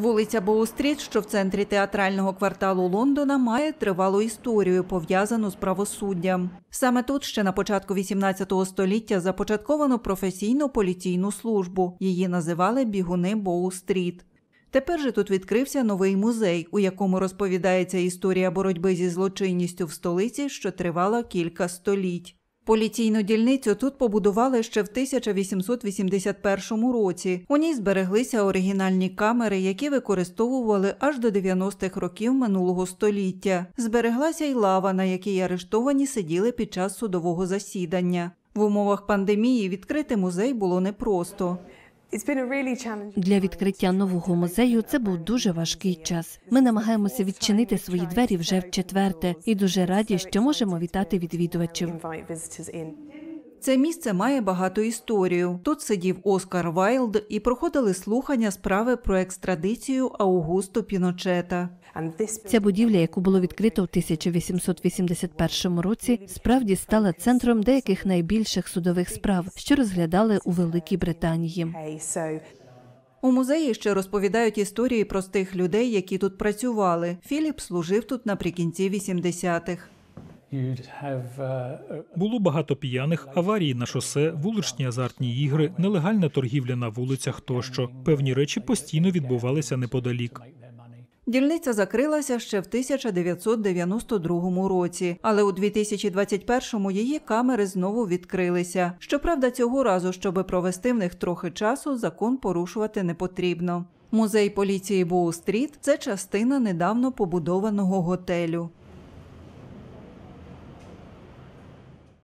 Вулиця Боустріт, що в центрі театрального кварталу Лондона, має тривалу історію, пов'язану з правосуддям. Саме тут ще на початку 18 століття започатковано професійну поліційну службу. Її називали бігуни Боустріт. Тепер же тут відкрився новий музей, у якому розповідається історія боротьби зі злочинністю в столиці, що тривала кілька століть. Поліційну дільницю тут побудували ще в 1881 році. У ній збереглися оригінальні камери, які використовували аж до 90-х років минулого століття. Збереглася й лава, на якій арештовані сиділи під час судового засідання. В умовах пандемії відкрити музей було непросто. Для відкриття нового музею це був дуже важкий час. Ми намагаємося відчинити свої двері вже в четверте, і дуже раді, що можемо вітати відвідувачів. Це місце має багато історію. Тут сидів Оскар Вайлд і проходили слухання справи про екстрадицію Аугусто Піночета. Ця будівля, яку було відкрито в 1881 році, справді стала центром деяких найбільших судових справ, що розглядали у Великій Британії. У музеї ще розповідають історії простих людей, які тут працювали. Філіп служив тут наприкінці 80-х. Uh, Було багато п'яних, аварії на шосе, вуличні азартні ігри, нелегальна торгівля на вулицях. Тощо певні речі постійно відбувалися неподалік. Дільниця закрилася ще в 1992 році, але у 2021-му її камери знову відкрилися. Щоправда, цього разу, щоб провести в них трохи часу, закон порушувати не потрібно. Музей поліції Боу-стріт – це частина недавно побудованого готелю.